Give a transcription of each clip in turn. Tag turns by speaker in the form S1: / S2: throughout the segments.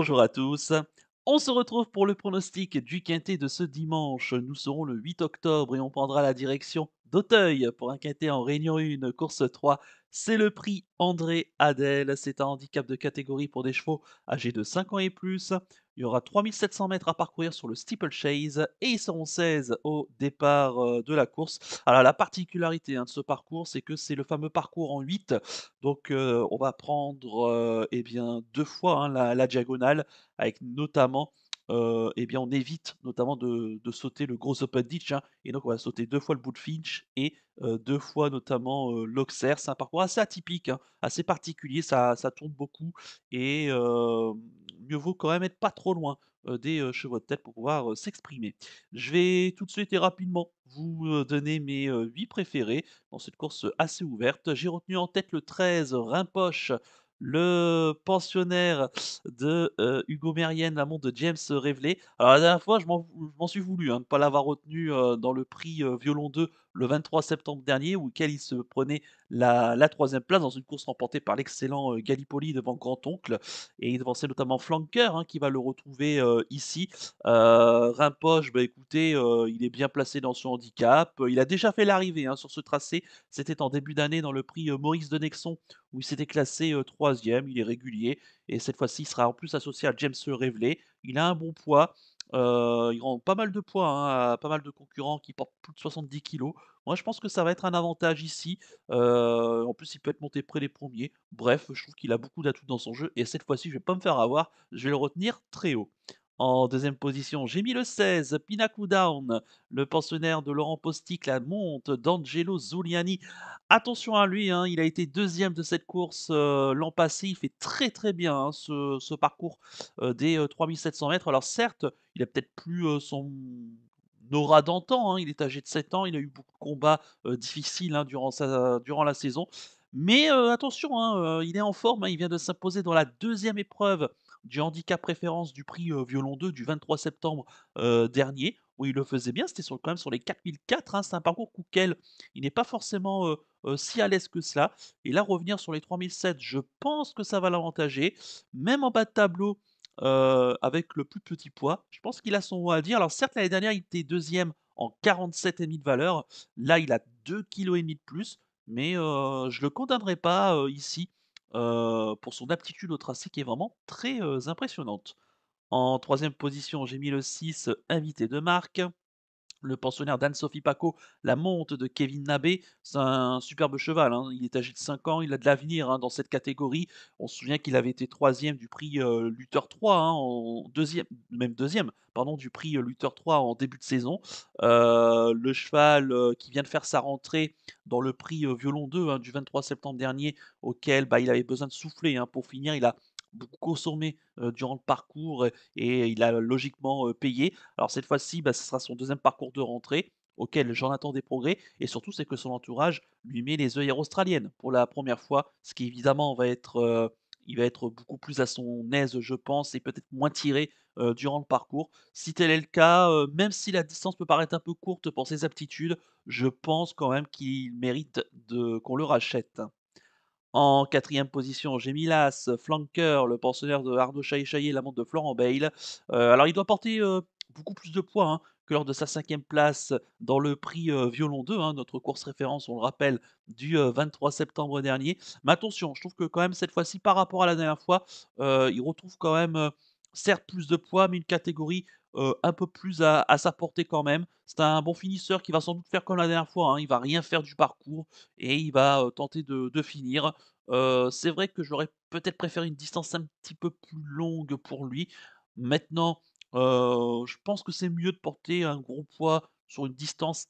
S1: Bonjour à tous. On se retrouve pour le pronostic du quintet de ce dimanche. Nous serons le 8 octobre et on prendra la direction d'Auteuil pour un quintet en Réunion 1, course 3. C'est le prix André Adèle. C'est un handicap de catégorie pour des chevaux âgés de 5 ans et plus. Il y aura 3700 mètres à parcourir sur le Chase et ils seront 16 au départ euh, de la course. Alors la particularité hein, de ce parcours, c'est que c'est le fameux parcours en 8. Donc euh, on va prendre euh, eh bien, deux fois hein, la diagonale avec notamment euh, eh bien on évite notamment de, sauter le gros open ditch. Hein. et donc on va sauter deux fois le bout de Finch et euh, deux fois notamment euh, C'est un parcours assez atypique, hein. assez particulier, ça, ça tourne beaucoup. Et euh, mieux vaut quand même être pas trop loin des chevaux de tête pour pouvoir s'exprimer. Je vais tout de suite et rapidement vous donner mes 8 préférés dans cette course assez ouverte. J'ai retenu en tête le 13, Rimpoche le pensionnaire de euh, Hugo Hugo Merienne l'amant de James révélé. Alors la dernière fois, je m'en suis voulu hein, de ne pas l'avoir retenu euh, dans le prix euh, Violon 2 le 23 septembre dernier, auquel il se prenait la, troisième place dans une course remportée par l'excellent euh, Gallipoli devant Grand-Oncle. Et il devançait notamment Flanker, hein, qui va le retrouver euh, ici. Euh, Rimpoche, bah, écoutez, il est bien placé dans son handicap. Il a déjà fait l'arrivée hein, sur ce tracé. C'était en début d'année dans le prix Maurice de Nexon, où il s'était classé troisième. Il est régulier. Et cette fois-ci, il sera en plus associé à James Revelé. Il a un bon poids. Euh, il rend pas mal de poids, hein, pas mal de concurrents qui portent plus de 70 kg, Moi, je pense que ça va être un avantage ici. Euh, en plus, il peut être monté près des premiers. Bref, je trouve qu'il a beaucoup d'atouts dans son jeu. Et cette fois-ci, je ne vais pas me faire avoir. Je vais le retenir très haut. En deuxième position, j'ai mis le 16, Pinaku Down, le pensionnaire de Laurent Postic, la monte d'Angelo Zuliani. Attention à lui, hein, il a été deuxième de cette course euh, l'an passé. Il fait très très bien hein, ce, parcours euh, des 3700 euh, mètres. Alors certes, il a peut-être plus son aura d'antan. Hein. Il est âgé de 7 ans, il a eu beaucoup de combats difficiles durant la saison. Mais attention, il est en forme, il vient de s'imposer dans la deuxième épreuve du handicap préférence du prix Violon 2 du 23 septembre dernier, où il le faisait bien, c'était quand même sur les 4004, hein, c'est un parcours Koukel, il n'est pas forcément si à l'aise que cela, et là revenir sur les 3007, je pense que ça va l'avantager, même en bas de tableau, avec le plus petit poids. Je pense qu'il a son mot à dire. Alors certes, l'année dernière, il était deuxième en 47,5 de valeur. Là, il a 2,5 kg de plus, mais je ne le condamnerai pas ici euh, pour son aptitude au tracé qui est vraiment très euh, impressionnante. En troisième position, j'ai mis le 6, euh, invité de marque le pensionnaire d'Anne-Sophie Paco, la monte de Kevin Nabé. C'est un superbe cheval. Hein. Il est âgé de 5 ans, il a de l'avenir hein, dans cette catégorie. On se souvient qu'il avait été troisième du prix euh, Luther 3, hein, en deuxième, même deuxième, pardon, du prix 3 euh, en début de saison. Euh, le cheval qui vient de faire sa rentrée dans le prix Violon 2 du 23 septembre dernier, auquel bah, il avait besoin de souffler pour finir. Il a beaucoup consommé durant le parcours et, il a logiquement payé. Alors cette fois-ci, bah, ce sera son deuxième parcours de rentrée auquel j'en attends des progrès et surtout c'est que son entourage lui met les œillères australiennes pour la première fois, ce qui évidemment va être il va être beaucoup plus à son aise, je pense, et peut-être moins tiré durant le parcours. Si tel est le cas, même si la distance peut paraître un peu courte pour ses aptitudes, je pense quand même qu'il mérite qu'on le rachète. En quatrième position, j'ai euh, Flanker, le pensionnaire de Arnaud et la montre de Florent Bale. Euh, alors il doit porter euh, beaucoup plus de poids hein, que lors de sa cinquième place dans le prix Violon 2, hein, notre course référence, on le rappelle, du 23 septembre dernier. Mais attention, je trouve que quand même cette fois-ci, par rapport à la dernière fois, il retrouve quand même certes plus de poids, mais une catégorie euh, un peu plus à, sa portée quand même. C'est un bon finisseur qui va sans doute faire comme la dernière fois. Hein. Il va rien faire du parcours et il va tenter de, finir. c'est vrai que j'aurais peut-être préféré une distance un petit peu plus longue pour lui. Maintenant, je pense que c'est mieux de porter un gros poids sur une distance,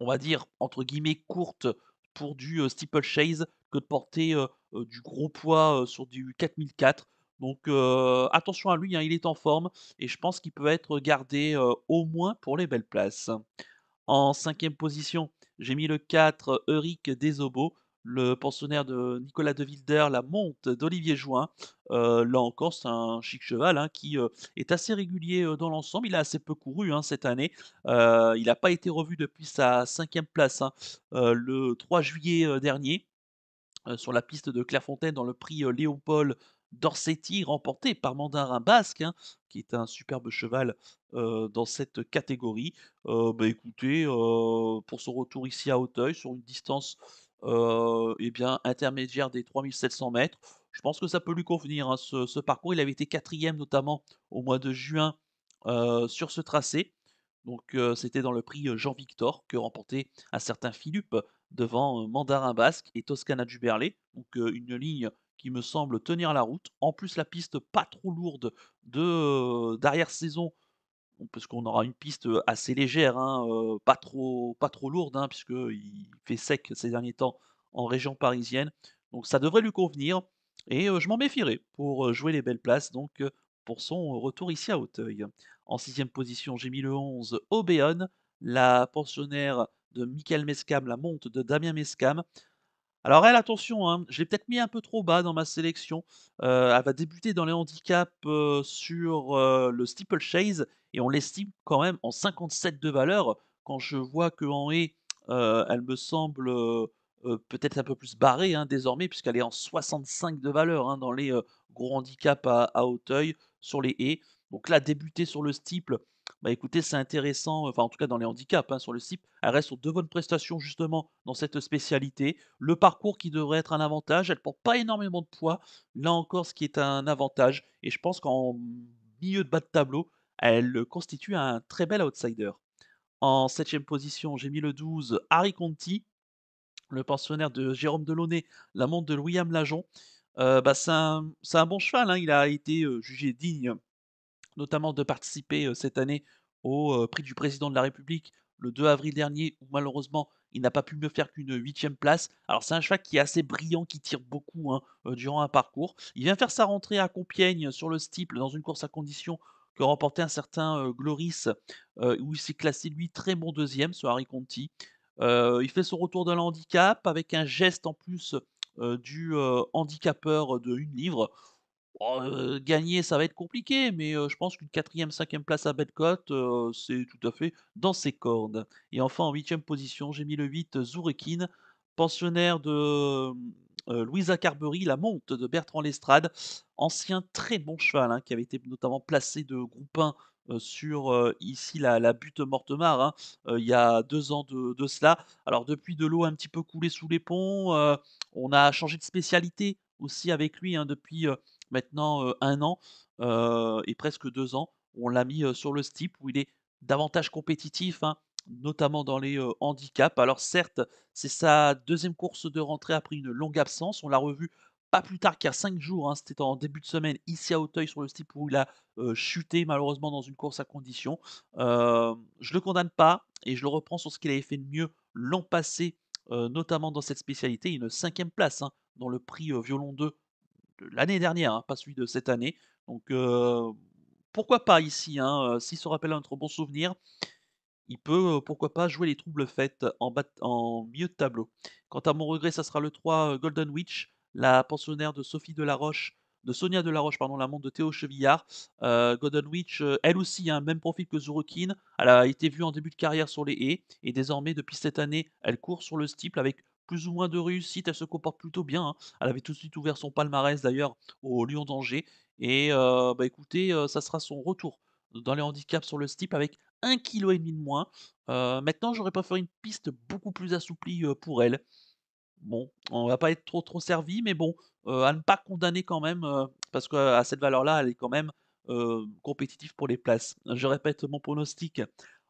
S1: on va dire, entre guillemets, courte pour du steeple chase que de porter du gros poids sur du 4004 donc attention à lui, hein, il est en forme et je pense qu'il peut être gardé au moins pour les belles places. En cinquième position, j'ai mis le 4 Euric Desobo, le pensionnaire de Nicolas de Wilder, la monte d'Olivier Join. là encore, c'est un chic cheval hein, qui est assez régulier dans l'ensemble. Il a assez peu couru hein, cette année. il n'a pas été revu depuis sa cinquième place le 3 juillet dernier sur la piste de Clairefontaine dans le prix Léopold Dorsetti remporté par Mandarin Basque, hein, qui est un superbe cheval dans cette catégorie. Bah, écoutez, pour son retour ici à Hauteuil, sur une distance eh bien, intermédiaire des 3700 mètres, je pense que ça peut lui convenir, hein, ce, parcours. Il avait été quatrième notamment au mois de juin sur ce tracé. Donc c'était dans le prix Jean-Victor que remportait un certain Philippe devant Mandarin Basque et Toscana Juberlé. Donc une ligne qui me semble tenir la route. En plus, la piste pas trop lourde de euh, d'arrière saison, puisqu'on aura une piste assez légère, hein, pas trop pas trop lourde, hein, puisqu'il il fait sec ces derniers temps en région parisienne. Donc ça devrait lui convenir et je m'en méfierai pour jouer les belles places. Donc pour son retour ici à Auteuil. En sixième position, j'ai mis le 11 Obéon, la pensionnaire de Michael Mescam, la monte de Damien Mescam. Alors elle, attention, hein, je l'ai peut-être mis un peu trop bas dans ma sélection. Euh, elle va débuter dans les handicaps euh, sur euh, le Steeple Chase et on l'estime quand même en 57 de valeur. Quand je vois que en elle me semble peut-être un peu plus barrée hein, désormais puisqu'elle est en 65 de valeur hein, dans les gros handicaps à, Auteuil Hauteuil sur les haies. Donc là, débuter sur le Steeple, bah, écoutez, c'est intéressant, enfin en tout cas dans les handicaps, hein, sur le CIP, elle reste sur deux bonnes prestations justement dans cette spécialité. Le parcours qui devrait être un avantage, elle ne porte pas énormément de poids, là encore ce qui est un avantage, et je pense qu'en milieu de bas de tableau, elle constitue un très bel outsider. En septième position, j'ai mis le 12, Harry Conti, le pensionnaire de Jérôme Delaunay, la montre de William Lajon. Euh, bah, c'est un, bon cheval, hein. il a été euh, jugé digne notamment de participer cette année au prix du président de la République le 2 avril dernier, où malheureusement il n'a pas pu mieux faire qu'une huitième place. Alors c'est un cheval qui est assez brillant, qui tire beaucoup hein, durant un parcours. Il vient faire sa rentrée à Compiègne sur le steeple dans une course à condition que remportait un certain Gloris, où il s'est classé lui très bon deuxième, ce Harry Conti. il fait son retour de handicap avec un geste en plus du handicapeur de une livre gagner, ça va être compliqué, mais je pense qu'une quatrième, cinquième place à Bedcott, c'est tout à fait dans ses cordes. Et enfin, en huitième position, j'ai mis le 8, Zurekin, pensionnaire de mmh, Louisa Carberry, la monte de Bertrand Lestrade, ancien très bon cheval, hein, qui avait été notamment placé de groupe 1 sur ici la, butte Mortemar hein, il y a deux ans de, de cela. Alors depuis de l'eau un petit peu coulée sous les ponts, on a changé de spécialité aussi avec lui hein, depuis maintenant un an et presque deux ans. On l'a mis sur le steep où il est davantage compétitif, hein, notamment dans les handicaps. Alors certes, c'est sa deuxième course de rentrée après une longue absence. On l'a revu pas plus tard qu'il y a cinq jours, hein. c'était en début de semaine, ici à Auteuil sur le steep où il a chuté malheureusement dans une course à condition. Euh, je le condamne pas et je le reprends sur ce qu'il avait fait de mieux l'an passé, notamment dans cette spécialité, une cinquième place dans le prix Violon 2 de l'année dernière, hein, pas celui de cette année. Donc pourquoi pas ici, hein, s'il se rappelle trop bon souvenir, il peut pourquoi pas jouer les troubles faites en, en, milieu de tableau. Quant à mon regret, ça sera le 3 Golden Witch, la pensionnaire de Sophie Delaroche, de Sonia Delaroche, pardon, la montre de Théo Chevillard. Golden Witch, elle aussi, un hein, même profil que Zurokin. Elle a été vue en début de carrière sur les haies et désormais, depuis cette année, elle court sur le steeple avec plus ou moins de réussite. Elle se comporte plutôt bien. Hein. Elle avait tout de suite ouvert son palmarès d'ailleurs au Lyon d'Angers. Et bah, écoutez, ça sera son retour dans les handicaps sur le steep avec 1,5 kg de moins. maintenant, j'aurais préféré une piste beaucoup plus assouplie pour elle. Bon, on va pas être trop trop servi, mais bon, à ne pas condamner quand même, parce qu'à cette valeur-là, elle est quand même compétitive pour les places. Je répète mon pronostic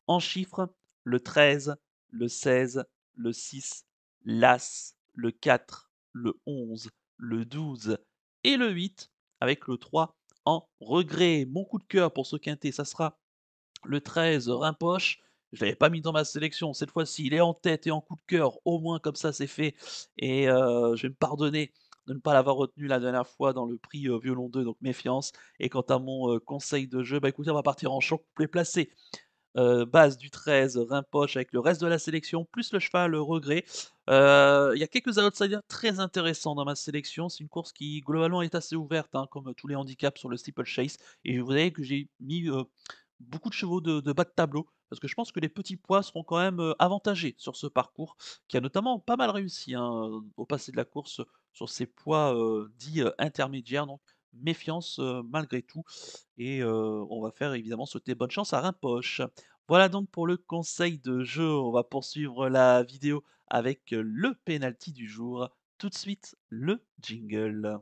S1: en chiffres, le 13, le 16, le 6 l'As, le 4, le 11, le 12 et le 8, avec le 3 en regret. Mon coup de cœur pour ce quintet, ça sera le 13, Rimpoche. Je ne l'avais pas mis dans ma sélection cette fois-ci. Il est en tête et en coup de cœur. Au moins comme ça c'est fait. Et euh, je vais me pardonner de ne pas l'avoir retenu la dernière fois dans le prix euh, violon 2, donc méfiance. Et quant à mon euh, conseil de jeu, bah écoutez, on va partir en choc. Vous pouvez placer base du 13, Rimpoche avec le reste de la sélection, plus le cheval, le regret. Euh, il y a quelques outsiders très intéressants dans ma sélection. C'est une course qui globalement est assez ouverte, hein, comme euh, tous les handicaps sur le Chase. Et vous voyez que j'ai mis euh, beaucoup de chevaux de, de, bas de tableau, parce que je pense que les petits poids seront quand même avantagés sur ce parcours, qui a notamment pas mal réussi hein, au passé de la course sur ces poids dits intermédiaires. Donc méfiance malgré tout. Et on va faire évidemment sauter bonne chance à Rimpoche. Voilà donc pour le conseil de jeu. On va poursuivre la vidéo avec euh, le penalty du jour. Tout de suite, le jingle.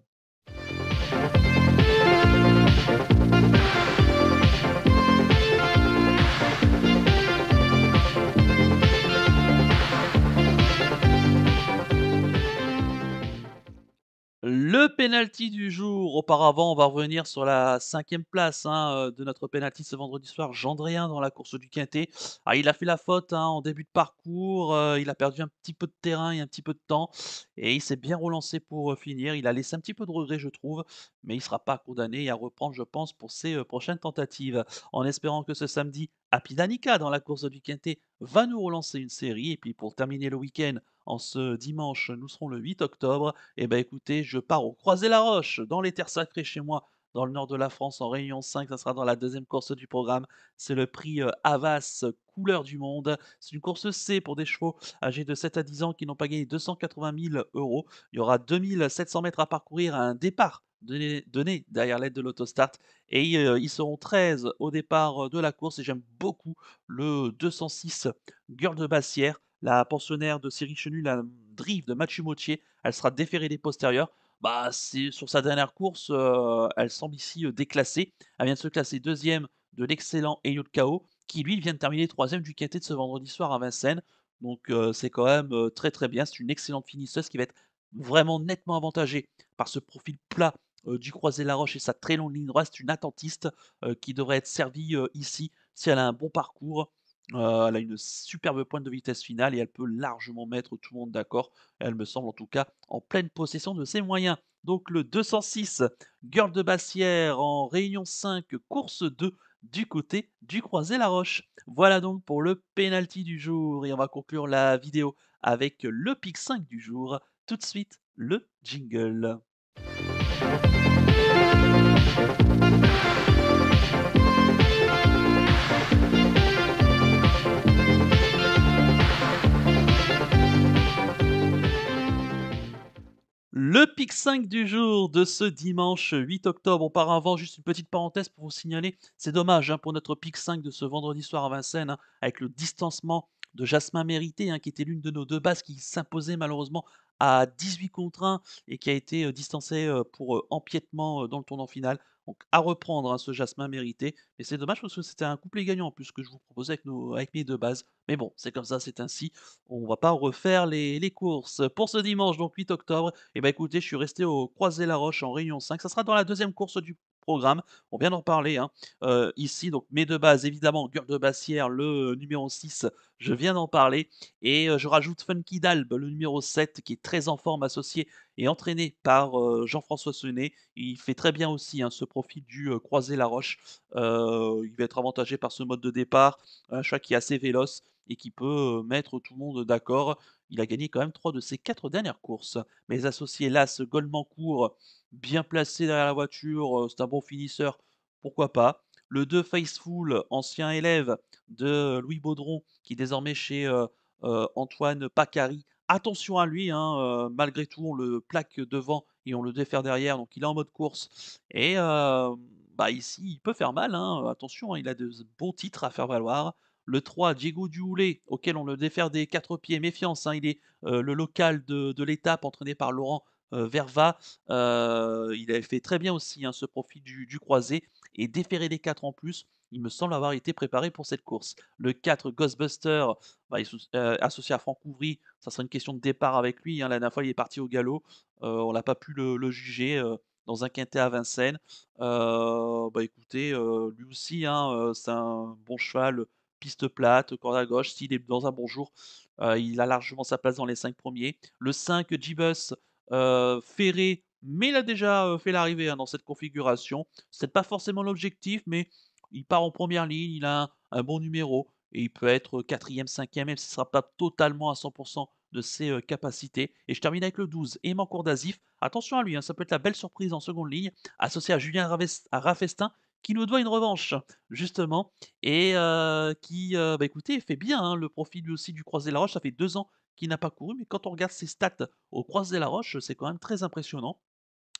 S1: Le penalty du jour. Auparavant, on va revenir sur la cinquième place hein, euh, de notre penalty ce vendredi soir. Gendrien dans la course du Quintet. Ah, il a fait la faute hein, en début de parcours. Euh, il a perdu un petit peu de terrain et un petit peu de temps. Et il s'est bien relancé pour euh, finir. Il a laissé un petit peu de regret, je trouve. Mais il ne sera pas condamné à reprendre, je pense, pour ses prochaines tentatives. En espérant que ce samedi, la dans la course du Quintet va nous relancer une série. Et puis pour terminer le week-end, en ce dimanche, nous serons le 8 octobre. Et eh ben écoutez, je pars au Croisé-la-Roche, dans les terres sacrées chez moi, dans le nord de la France, en Réunion 5. Ça sera dans la deuxième course du programme. C'est le prix euh, Havas couleur du monde. C'est une course C pour des chevaux âgés de 7 à 10 ans qui n'ont pas gagné 280 000 euros. Il y aura 2700 mètres à parcourir à un départ donné derrière l'aide de l'autostart. Et ils euh, seront 13 au départ euh, de la course. Et j'aime beaucoup le 206 Girl de Bassière, la pensionnaire de Cyril Chenu, la drive de Mathieu Mautier. Elle sera déférée des postérieurs. Bah, sur sa dernière course, euh, elle semble ici déclassée. Elle vient de se classer deuxième de l'excellent de Kao, qui lui vient de terminer troisième du quintet de ce vendredi soir à Vincennes. Donc c'est quand même très très bien. C'est une excellente finisseuse qui va être vraiment nettement avantagée par ce profil plat euh, du Croisé-la-Roche et sa très longue ligne droite. C'est une attentiste euh, qui devrait être servie euh, ici si elle a un bon parcours. elle a une superbe pointe de vitesse finale et elle peut largement mettre tout le monde d'accord. Elle me semble en tout cas en pleine possession de ses moyens. Donc le 206, Girl de Bassière en Réunion 5, course 2 du côté du Croisé La Roche. Voilà donc pour le penalty du jour et on va conclure la vidéo avec le pic 5 du jour. Tout de suite, le jingle. Le pic 5 du jour de ce dimanche 8 octobre. Auparavant, juste une petite parenthèse pour vous signaler, c'est dommage hein, pour notre pic 5 de ce vendredi soir à Vincennes, hein, avec le distancement de Jasmin Mérité, hein, qui était l'une de nos deux bases qui s'imposait malheureusement à 18 contre 1 et qui a été distancé pour empiètement dans le tournant final. Donc à reprendre hein, ce Jasmin mérité. Mais c'est dommage parce que c'était un couplet gagnant en plus que je vous proposais avec, nos, avec mes deux bases. Mais bon, c'est comme ça, c'est ainsi. On va pas refaire les, courses. Pour ce dimanche, donc 8 octobre, et eh bah ben, écoutez, je suis resté au Croisé la Roche en Réunion 5. Ça sera dans la deuxième course du programme. On vient d'en parler hein, euh, ici. Donc, mes deux bases, évidemment, Girl de Bassière, le euh, numéro 6, je viens d'en parler. Et euh, je rajoute Funky Dalb, le numéro 7, qui est très en forme, associé et entraîné par Jean-François Senet. Il fait très bien aussi hein, ce profit du Croiser croisé la roche. il va être avantagé par ce mode de départ, un chat qui est assez véloce et qui peut mettre tout le monde d'accord. Il a gagné quand même 3 de ses 4 dernières courses. Mes associés Goldman court bien placé derrière la voiture, c'est un bon finisseur, pourquoi pas. Le 2 Faceful, ancien élève de Louis Baudron, qui est désormais chez Antoine Pacari. Attention à lui, hein, malgré tout, on le plaque devant et on le défère derrière, donc il est en mode course. Et bah, ici, il peut faire mal, hein, attention, hein, il a de bons titres à faire valoir. Le 3, Diego Duhoulé, auquel on le défère des quatre pieds, méfiance, il est le local de l'étape entraîné par Laurent euh, Verva, euh, il avait fait très bien aussi hein, ce profit du, croisé et déféré les 4 en plus. Il me semble avoir été préparé pour cette course. Le 4 Ghostbuster, bah, euh, associé à Franck Ouvry, ça sera une question de départ avec lui. Hein. La dernière fois, il est parti au galop. on n'a pas pu le, juger dans un quintet à Vincennes. bah, écoutez, lui aussi, hein, c'est un bon cheval, piste plate, corde à gauche. S'il est dans un bon jour, il a largement sa place dans les 5 premiers. Le 5 g euh, Ferré, mais il a déjà euh, fait l'arrivée hein, dans cette configuration. C'est pas forcément l'objectif, mais il part en première ligne, il a un, bon numéro et il peut être euh, quatrième, cinquième, même ce ne sera pas totalement à 100% de ses capacités. Et je termine avec le 12, Aimant Dasif. Attention à lui, hein, ça peut être la belle surprise en seconde ligne, associé à Julien Raffestin, qui nous doit une revanche, justement, et qui, bah écoutez, fait bien hein, le profil lui aussi du Croisé la Roche. Ça fait deux ans qui n'a pas couru, mais quand on regarde ses stats au de la roche, c'est quand même très impressionnant.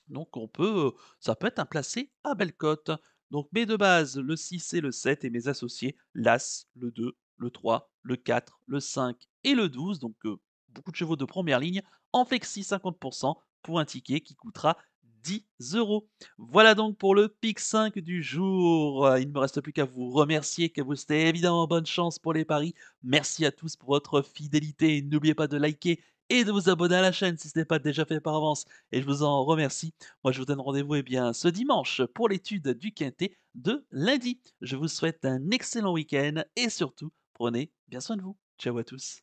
S1: Donc on peut, euh, ça peut être un placé à belle cote. Donc mes de base, le 6 et le 7, et mes associés, l'As, le 2, le 3, le 4, le 5 et le 12. Donc euh, beaucoup de chevaux de première ligne en flexi 50% pour un ticket qui coûtera 10 euros. Voilà donc pour le PIC 5 du jour. Il ne me reste plus qu'à vous remercier, que vous soyez évidemment bonne chance pour les paris. Merci à tous pour votre fidélité. N'oubliez pas de liker et de vous abonner à la chaîne si ce n'est pas déjà fait par avance. Et je vous en remercie. Moi, je vous donne rendez-vous eh bien, ce dimanche pour l'étude du Quintet de lundi. Je vous souhaite un excellent week-end et surtout, prenez bien soin de vous. Ciao à tous.